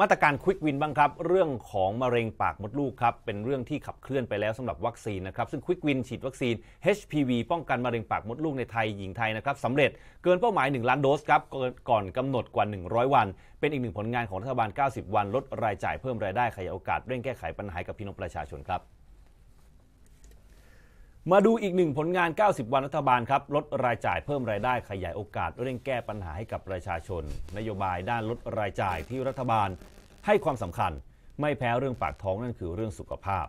มาตรการควิกวินบ้างครับ เรื่องของมะเร็งปากมดลูกครับเป็นเรื่องที่ขับเคลื่อนไปแล้วสำหรับวัคซีนนะครับซึ่งควิกวินฉีดวัคซีน HPV ป้องกันมะเร็งปากมดลูกในไทยหญิงไทยนะครับสำเร็จเกินเป้าหมาย1ล้านโดสครับก่อนกำหนดกว่า 100 วัน เป็นอีกหนึ่งผลงานของรัฐบาล 90 วันลดรายจ่ายเพิ่มรายได้ขยายโอกาส เร่งแก้ไขปัญหากับพี่น้องประชาชนครับมาดูอีกหนึ่งผลงาน 90 วันรัฐบาลครับ ลดรายจ่ายเพิ่มรายได้ขยายโอกาส เร่งแก้ปัญหาให้กับประชาชน นโยบายด้านลดรายจ่ายที่รัฐบาลให้ความสำคัญ ไม่แพ้เรื่องปากท้อง นั่นคือเรื่องสุขภาพ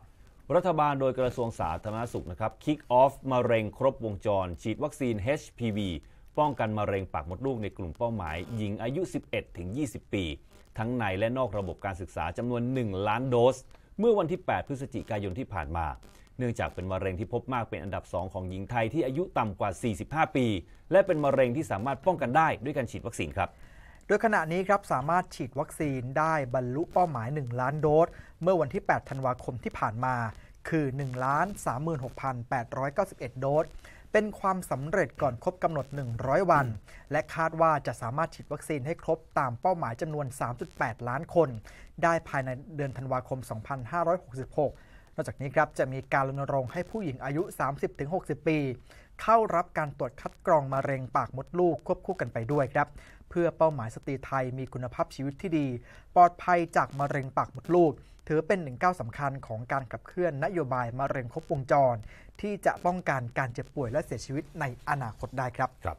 รัฐบาลโดยกระทรวงสาธารณสุขนะครับคิกออฟ มะเร็งครบวงจร ฉีดวัคซีน HPV ป้องกันมะเร็งปากมดลูกในกลุ่มเป้าหมายหญิงอายุ 11-20 ปี ทั้งในและนอกระบบการศึกษาจำนวน 1 ล้านโดส เมื่อวันที่ 8 พฤศจิกายนที่ผ่านมาเนื่องจากเป็นมะเร็งที่พบมากเป็นอันดับ 2 ของหญิงไทยที่อายุต่ำกว่า 45 ปี และเป็นมะเร็งที่สามารถป้องกันได้ด้วยการฉีดวัคซีนครับ โดยขณะนี้ครับสามารถฉีดวัคซีนได้บรรลุเป้าหมาย 1 ล้านโดสเมื่อวันที่ 8 ธันวาคมที่ผ่านมา คือ1 36,891 โดส เป็นความสำเร็จก่อนครบกำหนด 100 วัน และคาดว่าจะสามารถฉีดวัคซีนให้ครบตามเป้าหมายจำนวน 3.8 ล้านคน ได้ภายในเดือนธันวาคม 2566นอกจากนี้ครับจะมีการรณรงค์ให้ผู้หญิงอายุ 30-60 ปี เข้ารับการตรวจคัดกรองมะเร็งปากมดลูกควบคู่กันไปด้วยครับ เพื่อเป้าหมายสตรีไทยมีคุณภาพชีวิตที่ดี ปลอดภัยจากมะเร็งปากมดลูกถือเป็นหนึ่งก้าวสำคัญของการขับเคลื่อนนโยบายมะเร็งครบวงจร ที่จะป้องกันการเจ็บป่วยและเสียชีวิตในอนาคตได้ครับครับ